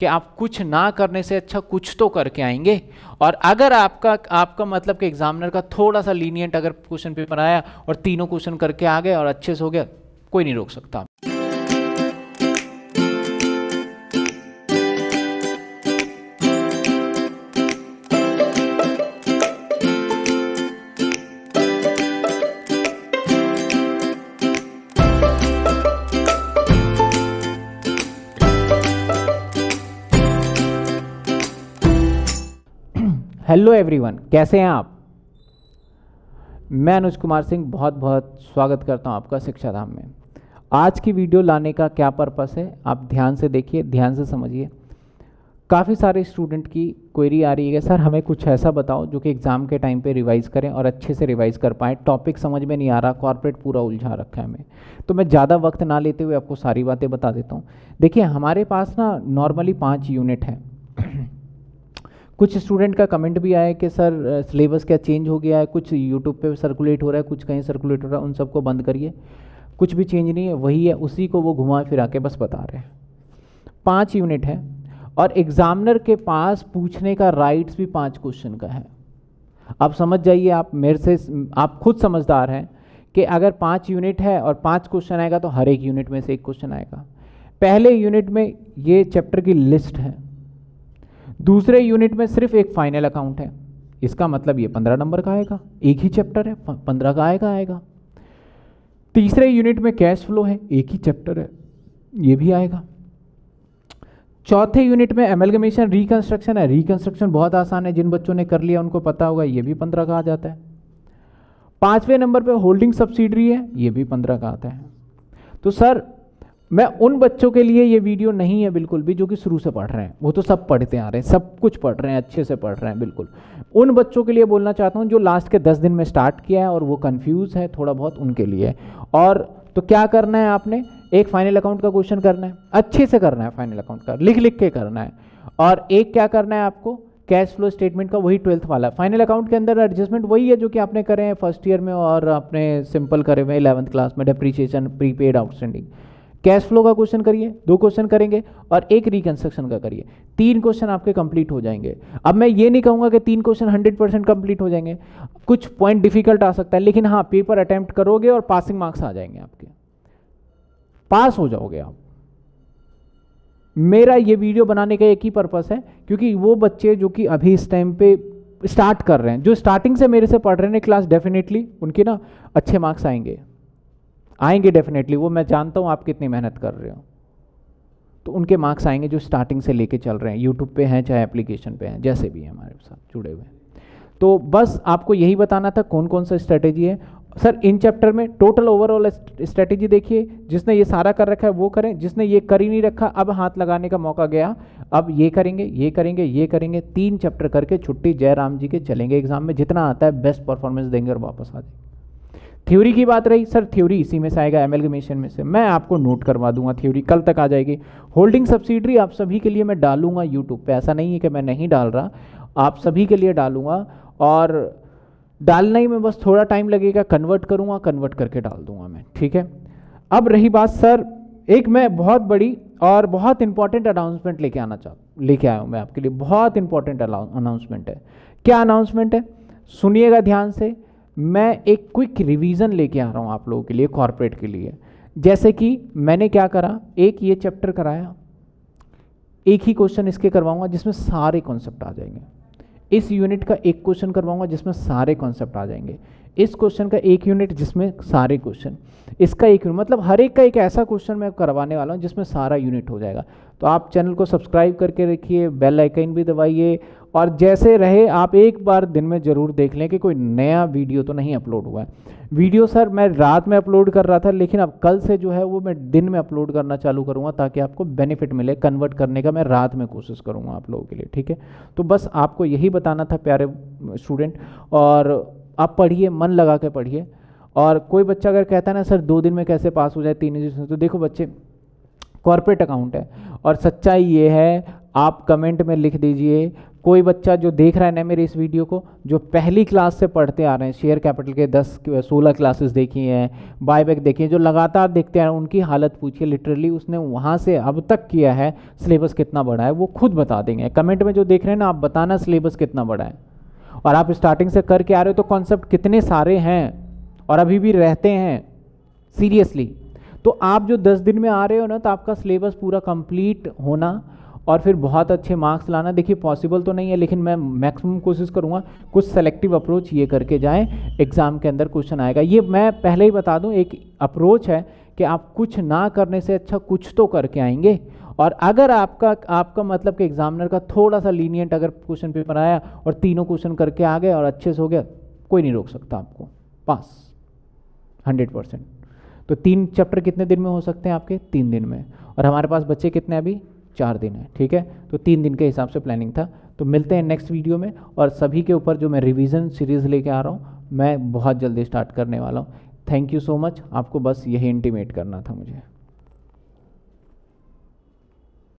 कि आप कुछ ना करने से अच्छा कुछ तो करके आएंगे और अगर आपका आपका मतलब कि एग्जामिनर का थोड़ा सा लीनियंट अगर क्वेश्चन पेपर आया और तीनों क्वेश्चन करके आ गए और अच्छे से हो गया कोई नहीं रोक सकता हेलो एवरीवन कैसे हैं आप मैं अनुज कुमार सिंह बहुत बहुत स्वागत करता हूं आपका शिक्षाधाम में आज की वीडियो लाने का क्या पर्पस है आप ध्यान से देखिए ध्यान से समझिए काफ़ी सारे स्टूडेंट की क्वेरी आ रही है सर हमें कुछ ऐसा बताओ जो कि एग्ज़ाम के टाइम पे रिवाइज़ करें और अच्छे से रिवाइज़ कर पाएँ टॉपिक समझ में नहीं आ रहा कॉर्पोरेट पूरा उलझा रखा है हमें तो मैं ज़्यादा वक्त ना लेते हुए आपको सारी बातें बता देता हूँ देखिए हमारे पास ना नॉर्मली पाँच यूनिट हैं कुछ स्टूडेंट का कमेंट भी आया कि सर सिलेबस क्या चेंज हो गया है कुछ यूट्यूब पे सर्कुलेट हो रहा है कुछ कहीं सर्कुलेट हो रहा है उन सबको बंद करिए कुछ भी चेंज नहीं है वही है उसी को वो घुमा फिरा के बस बता रहे हैं पाँच यूनिट है और एग्ज़ामिनर के पास पूछने का राइट्स भी पाँच क्वेश्चन का है आप समझ जाइए आप मेरे से आप खुद समझदार हैं कि अगर पाँच यूनिट है और पाँच क्वेश्चन आएगा तो हर एक यूनिट में से एक क्वेश्चन आएगा पहले यूनिट में ये चैप्टर की लिस्ट है दूसरे यूनिट में सिर्फ एक फाइनल अकाउंट है इसका मतलब ये पंद्रह नंबर का आएगा एक ही चैप्टर है पंद्रह का आएगा आएगा तीसरे यूनिट में कैश फ्लो है एक ही चैप्टर है ये भी आएगा चौथे यूनिट में एमलगमेशन रिकंस्ट्रक्शन है रिकंस्ट्रक्शन बहुत आसान है जिन बच्चों ने कर लिया उनको पता होगा ये भी पंद्रह का आ जाता है पांचवें नंबर पे होल्डिंग सब्सिडरी है ये भी पंद्रह का आता है तो सर मैं उन बच्चों के लिए ये वीडियो नहीं है बिल्कुल भी जो कि शुरू से पढ़ रहे हैं वो तो सब पढ़ते आ रहे हैं सब कुछ पढ़ रहे हैं अच्छे से पढ़ रहे हैं बिल्कुल उन बच्चों के लिए बोलना चाहता हूँ जो लास्ट के दस दिन में स्टार्ट किया है और वो कन्फ्यूज़ है थोड़ा बहुत उनके लिए और तो क्या करना है आपने एक फाइनल अकाउंट का क्वेश्चन करना है अच्छे से करना है फाइनल अकाउंट का लिख लिख के करना है और एक क्या करना है आपको कैश फ्लो स्टेटमेंट का वही ट्वेल्थ वाला फाइनल अकाउंट के अंदर एडजस्टमेंट वही है जो कि आपने करे हैं फर्स्ट ईयर में और आपने सिंपल करे हुए इलेवंथ क्लास में depreciation prepaid outstanding cash flow का क्वेश्चन करिए दो क्वेश्चन करेंगे और एक रिकन्स्ट्रक्शन का करिए तीन क्वेश्चन आपके कंप्लीट हो जाएंगे अब मैं ये नहीं कहूँगा कि तीन क्वेश्चन हंड्रेड परसेंट कंप्लीट हो जाएंगे कुछ पॉइंट डिफिकल्ट आ सकता है लेकिन हाँ पेपर अटैम्प्ट करोगे और पासिंग मार्क्स आ जाएंगे आपके पास हो जाओगे आप मेरा ये वीडियो बनाने का एक ही पर्पज़ है क्योंकि वो बच्चे जो कि अभी इस टाइम पे स्टार्ट कर रहे हैं जो स्टार्टिंग से मेरे से पढ़ रहे हैं क्लास डेफिनेटली उनके ना अच्छे मार्क्स आएंगे आएंगे डेफिनेटली वो मैं जानता हूँ आप कितनी मेहनत कर रहे हो तो उनके मार्क्स आएंगे जो स्टार्टिंग से लेके चल रहे हैं यूट्यूब पे हैं चाहे एप्लीकेशन पे हैं जैसे भी हैं हमारे साथ जुड़े हुए तो बस आपको यही बताना था कौन कौन सा स्ट्रेटेजी है सर इन चैप्टर में टोटल ओवरऑल स्ट्रेटेजी देखिए जिसने ये सारा कर रखा है वो करें जिसने ये कर ही नहीं रखा अब हाथ लगाने का मौका गया अब ये करेंगे ये करेंगे ये करेंगे तीन चैप्टर करके छुट्टी जयराम जी के चलेंगे एग्जाम में जितना आता है बेस्ट परफॉर्मेंस देंगे और वापस आ जाएंगे थ्योरी की बात रही सर थ्योरी इसी में से आएगा एम में से मैं आपको नोट करवा दूंगा थ्योरी कल तक आ जाएगी होल्डिंग सब्सिडरी आप सभी के लिए मैं डालूंगा यूट्यूब पे ऐसा नहीं है कि मैं नहीं डाल रहा आप सभी के लिए डालूंगा और डालने ही में बस थोड़ा टाइम लगेगा कन्वर्ट करूँगा कन्वर्ट करके डाल दूंगा मैं ठीक है अब रही बात सर एक मैं बहुत बड़ी और बहुत इंपॉर्टेंट अनाउंसमेंट लेके आना चाह लेके आया हूँ मैं आपके लिए बहुत इंपॉर्टेंट अनाउंसमेंट है क्या अनाउंसमेंट है सुनिएगा ध्यान से मैं एक क्विक रिवीजन लेके आ रहा हूँ आप लोगों के लिए कॉरपोरेट के लिए जैसे कि मैंने क्या करा एक ये चैप्टर कराया एक ही क्वेश्चन इसके करवाऊंगा जिसमें सारे कॉन्सेप्ट आ जाएंगे इस यूनिट का एक क्वेश्चन करवाऊंगा जिसमें सारे कॉन्सेप्ट आ जाएंगे इस क्वेश्चन का एक यूनिट जिसमें सारे क्वेश्चन इसका एक यूनिट मतलब हर एक का एक ऐसा क्वेश्चन मैं करवाने वाला हूँ जिसमें सारा यूनिट हो जाएगा तो आप चैनल को सब्सक्राइब करके रखिए बेल आइकन भी दबाइए और जैसे रहे आप एक बार दिन में ज़रूर देख लें कि कोई नया वीडियो तो नहीं अपलोड हुआ है वीडियो सर मैं रात में अपलोड कर रहा था लेकिन अब कल से जो है वो मैं दिन में अपलोड करना चालू करूँगा ताकि आपको बेनिफिट मिले कन्वर्ट करने का मैं रात में कोशिश करूँगा आप लोगों के लिए ठीक है तो बस आपको यही बताना था प्यारे स्टूडेंट और आप पढ़िए मन लगा के पढ़िए और कोई बच्चा अगर कहता है ना सर दो दिन में कैसे पास हो जाए तीन दिन तो देखो बच्चे कॉरपोरेट अकाउंट है और सच्चाई ये है आप कमेंट में लिख दीजिए कोई बच्चा जो देख रहा है ना मेरे इस वीडियो को जो पहली क्लास से पढ़ते आ रहे हैं शेयर कैपिटल के दस सोलह क्लासेस देखी हैं बायबैक देखी हैं जो लगातार देखते आ रहे हैं उनकी हालत पूछिए लिटरली उसने वहाँ से अब तक किया है सिलेबस कितना बड़ा है वो खुद बता देंगे कमेंट में जो देख रहे हैं ना आप बताना सिलेबस कितना बड़ा है और आप स्टार्टिंग से करके आ रहे हो तो कॉन्सेप्ट कितने सारे हैं और अभी भी रहते हैं सीरियसली तो आप जो दस दिन में आ रहे हो ना तो आपका सिलेबस पूरा कंप्लीट होना और फिर बहुत अच्छे मार्क्स लाना देखिए पॉसिबल तो नहीं है लेकिन मैं मैक्सिमम कोशिश करूँगा कुछ सेलेक्टिव अप्रोच ये करके जाएँ एग्ज़ाम के अंदर क्वेश्चन आएगा ये मैं पहले ही बता दूँ एक अप्रोच है कि आप कुछ ना करने से अच्छा कुछ तो करके आएंगे और अगर आपका आपका मतलब कि एग्जामिनर का थोड़ा सा लीनियंट अगर क्वेश्चन पेपर आया और तीनों क्वेश्चन करके आ गए और अच्छे से हो गया कोई नहीं रोक सकता आपको पास हंड्रेड परसेंट तो तीन चैप्टर कितने दिन में हो सकते हैं आपके तीन दिन में और हमारे पास बच्चे कितने अभी चार दिन है ठीक है तो तीन दिन के हिसाब से प्लानिंग था तो मिलते हैं नेक्स्ट वीडियो में और सभी के ऊपर जो मैं रिवीजन सीरीज़ लेके आ रहा हूँ मैं बहुत जल्दी स्टार्ट करने वाला हूँ थैंक यू सो मच आपको बस यही इंटीमेट करना था मुझे